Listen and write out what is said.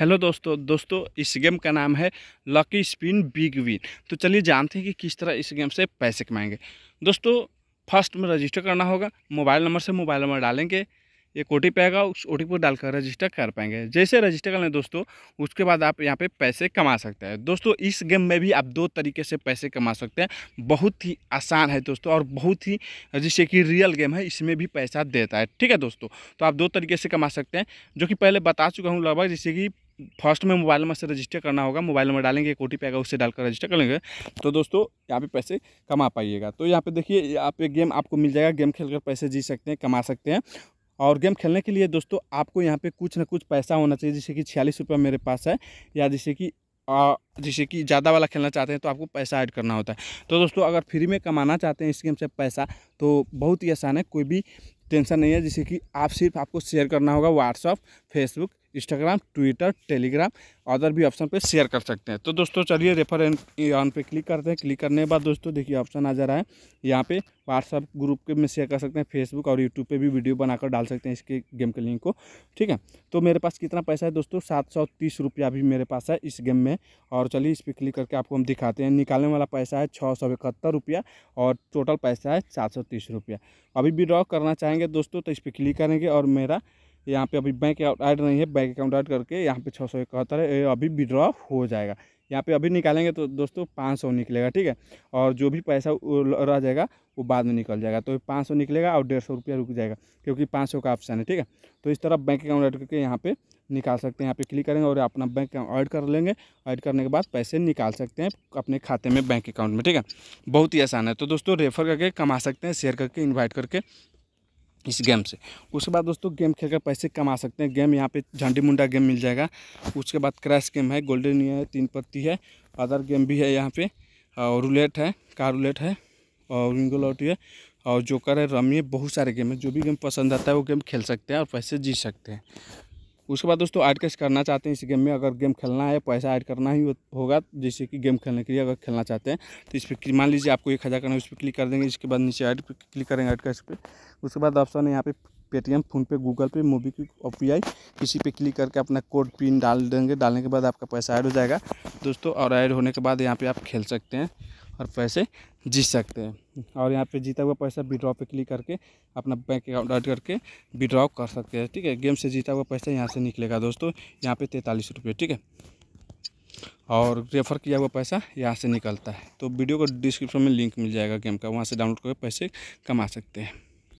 hello दोस्तों दोस्तों इस गेम का नाम है लकी स्पिन बिग विन तो चलिए जानते हैं कि किस तरह इस गेम से पैसे कमाएंगे दोस्तों फर्स्ट में रजिस्टर करना होगा मोबाइल नंबर से मोबाइल नंबर डालेंगे एक ओ टी पी आएगा उस ओ टी पी डालकर रजिस्टर कर पाएंगे जैसे रजिस्टर कर लें दोस्तों उसके बाद आप यहाँ पे पैसे कमा सकते हैं दोस्तों इस गेम में भी आप दो तरीके से पैसे कमा सकते हैं बहुत ही आसान है दोस्तों और बहुत ही जैसे कि रियल गेम है इसमें भी पैसा देता है ठीक है दोस्तों तो आप दो तरीके से कमा सकते हैं जो कि पहले बता चुका हूँ लगभग जैसे कि फर्स्ट में मोबाइल नंबर से रजिस्टर करना होगा मोबाइल नंबर डालेंगे एक ओ टी पी आएगा उससे डालकर रजिस्टर कर लेंगे तो दोस्तों यहाँ पे पैसे कमा पाइएगा तो यहाँ पे देखिए यहाँ पे गेम आपको मिल जाएगा गेम खेलकर पैसे जी सकते हैं कमा सकते हैं और गेम खेलने के लिए दोस्तों आपको यहाँ पे कुछ ना कुछ पैसा होना चाहिए जैसे कि छियालीस रुपये मेरे पास है या जैसे कि जैसे कि ज़्यादा वाला खेलना चाहते हैं तो आपको पैसा ऐड करना होता है तो दोस्तों अगर फ्री में कमाना चाहते हैं इस गेम से पैसा तो बहुत ही आसान है कोई भी टेंशन नहीं है जैसे कि आप सिर्फ आपको शेयर करना होगा WhatsApp Facebook Instagram Twitter Telegram other भी ऑप्शन पे शेयर कर सकते हैं तो दोस्तों चलिए रेफर ऑन पे क्लिक करते हैं क्लिक करने के बाद दोस्तों देखिए ऑप्शन आ जा रहा है यहाँ पे व्हाट्सअप ग्रुप के में शेयर कर सकते हैं फेसबुक और यूट्यूब पे भी वीडियो बनाकर डाल सकते हैं इसके गेम के लिंक को ठीक है तो मेरे पास कितना पैसा है दोस्तों सात सौ तीस रुपया भी मेरे पास है इस गेम में और चलिए इस पर क्लिक करके आपको हम दिखाते हैं निकालने वाला पैसा है छः सौ इकहत्तर रुपया और टोटल पैसा है सात सौ तीस रुपया अभी विड्रॉ करना चाहेंगे दोस्तों तो इस पर क्लिक करेंगे और मेरा यहाँ पे अभी बैंक अकाउंट ऐड नहीं है बैंक अकाउंट ऐड करके यहाँ पे छः सौ इकहत्तर है अभी विड्रॉ हो जाएगा यहाँ पे अभी निकालेंगे तो दोस्तों पाँच सौ निकलेगा ठीक है और जो भी पैसा रह जाएगा वो बाद में निकल जाएगा तो पाँच सौ निकलेगा और डेढ़ सौ रुपया रुक जाएगा क्योंकि पाँच सौ का ऑप्शन है ठीक है तो इस तरह बैंक अकाउंट ऐड करके यहाँ पे निकाल सकते हैं यहाँ पे क्लिक करेंगे और अपना बैंक अकाउंट ऐड कर लेंगे ऐड करने के बाद पैसे निकाल सकते हैं अपने खाते में बैंक अकाउंट में ठीक है बहुत ही आसान है तो दोस्तों रेफर करके कमा सकते हैं शेयर करके इन्वाइट करके इस गेम से उसके बाद दोस्तों गेम खेल कर पैसे कमा सकते हैं गेम यहाँ पे झंडी मुंडा गेम मिल जाएगा उसके बाद क्रैश गेम है गोल्डन है तीन पत्ती है अदर गेम भी है यहाँ पे और रूलेट है कार रूलेट है और विंगो लॉटी है और जोकर है रमी है बहुत सारे गेम है जो भी गेम पसंद आता है वो गेम खेल सकते हैं और पैसे जीत सकते हैं उसके बाद दोस्तों ऐड कैसे करना चाहते हैं इस गेम में अगर गेम खेलना है पैसा ऐड करना ही होगा जैसे कि गेम खेलने के लिए अगर खेलना चाहते हैं तो इस पर मान लीजिए आपको एक हज़ार करना है उस पर क्लिक कर देंगे इसके बाद नीचे ऐड पर क्लिक करेंगे ऐड कैश पे उसके बाद ऑप्शन है यहाँ पे Paytm PhonePe Google Pay MobiKwik ओ पी किसी पे क्लिक करके अपना कोड पिन डाल देंगे डालने के बाद आपका पैसा ऐड हो जाएगा दोस्तों और ऐड होने के बाद यहाँ पर आप खेल सकते हैं और पैसे जीत सकते हैं और यहाँ पे जीता हुआ पैसा विड्रॉ पे क्लिक करके अपना बैंक अकाउंट ऐड करके विड्रॉ कर सकते हैं ठीक है गेम से जीता हुआ पैसा यहाँ से निकलेगा दोस्तों यहाँ पे तैंतालीस रुपये ठीक है और रेफ़र किया हुआ पैसा यहाँ से निकलता है तो वीडियो को डिस्क्रिप्शन में लिंक मिल जाएगा गेम का वहाँ से डाउनलोड करके पैसे कमा सकते हैं